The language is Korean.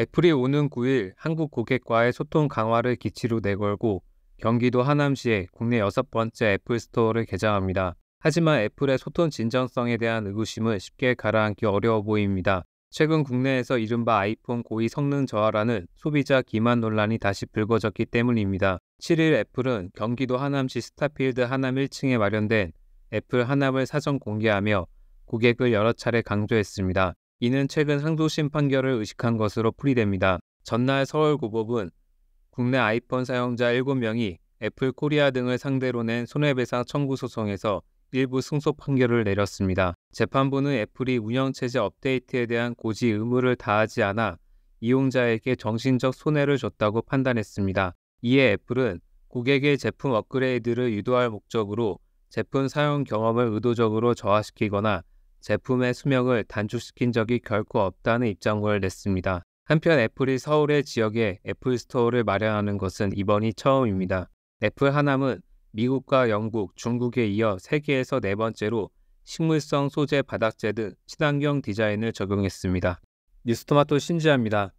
애플이 오는 9일 한국 고객과의 소통 강화를 기치로 내걸고 경기도 하남시에 국내 여섯 번째 애플 스토어를 개장합니다. 하지만 애플의 소통 진정성에 대한 의구심은 쉽게 가라앉기 어려워 보입니다. 최근 국내에서 이른바 아이폰 고의 성능 저하라는 소비자 기만 논란이 다시 불거졌기 때문입니다. 7일 애플은 경기도 하남시 스타필드 하남 1층에 마련된 애플 하남을 사전 공개하며 고객을 여러 차례 강조했습니다. 이는 최근 상도심 판결을 의식한 것으로 풀이됩니다. 전날 서울고법은 국내 아이폰 사용자 7명이 애플 코리아 등을 상대로 낸 손해배상 청구 소송에서 일부 승소 판결을 내렸습니다. 재판부는 애플이 운영체제 업데이트에 대한 고지 의무를 다하지 않아 이용자에게 정신적 손해를 줬다고 판단했습니다. 이에 애플은 고객의 제품 업그레이드를 유도할 목적으로 제품 사용 경험을 의도적으로 저하시키거나 제품의 수명을 단축시킨 적이 결코 없다는 입장을 냈습니다. 한편 애플이 서울의 지역에 애플 스토어를 마련하는 것은 이번이 처음입니다. 애플 하남은 미국과 영국, 중국에 이어 세계에서 네 번째로 식물성 소재 바닥재 등 친환경 디자인을 적용했습니다. 뉴스토마토 신지아입니다.